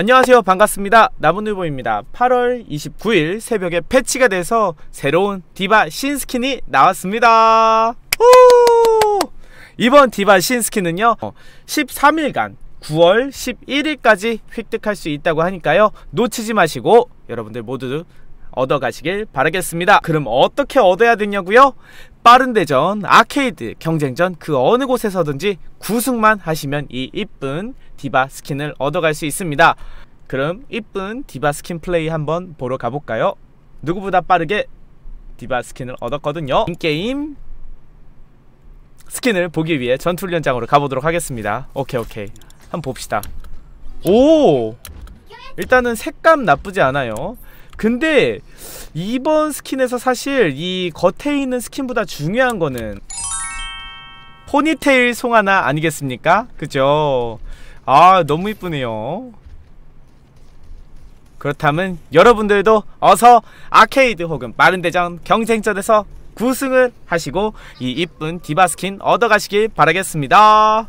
안녕하세요 반갑습니다 나무늘보입니다 8월 29일 새벽에 패치가 돼서 새로운 디바 신스킨이 나왔습니다 이번 디바 신스킨은요 13일간 어, 9월 11일까지 획득할 수 있다고 하니까요 놓치지 마시고 여러분들 모두 얻어가시길 바라겠습니다. 그럼 어떻게 얻어야 되냐고요? 빠른 대전, 아케이드, 경쟁전 그 어느 곳에서든지 구승만 하시면 이 이쁜 디바 스킨을 얻어갈 수 있습니다. 그럼 이쁜 디바 스킨 플레이 한번 보러 가볼까요? 누구보다 빠르게 디바 스킨을 얻었거든요. 인게임 스킨을 보기 위해 전투훈련장으로 가보도록 하겠습니다. 오케이 오케이. 한번 봅시다. 오! 일단은 색감 나쁘지 않아요. 근데 이번 스킨에서 사실 이 겉에 있는 스킨보다 중요한 거는 포니테일 송하나 아니겠습니까? 그죠? 아 너무 이쁘네요 그렇다면 여러분들도 어서 아케이드 혹은 마른대전 경쟁전에서 구승을 하시고 이 이쁜 디바 스킨 얻어가시길 바라겠습니다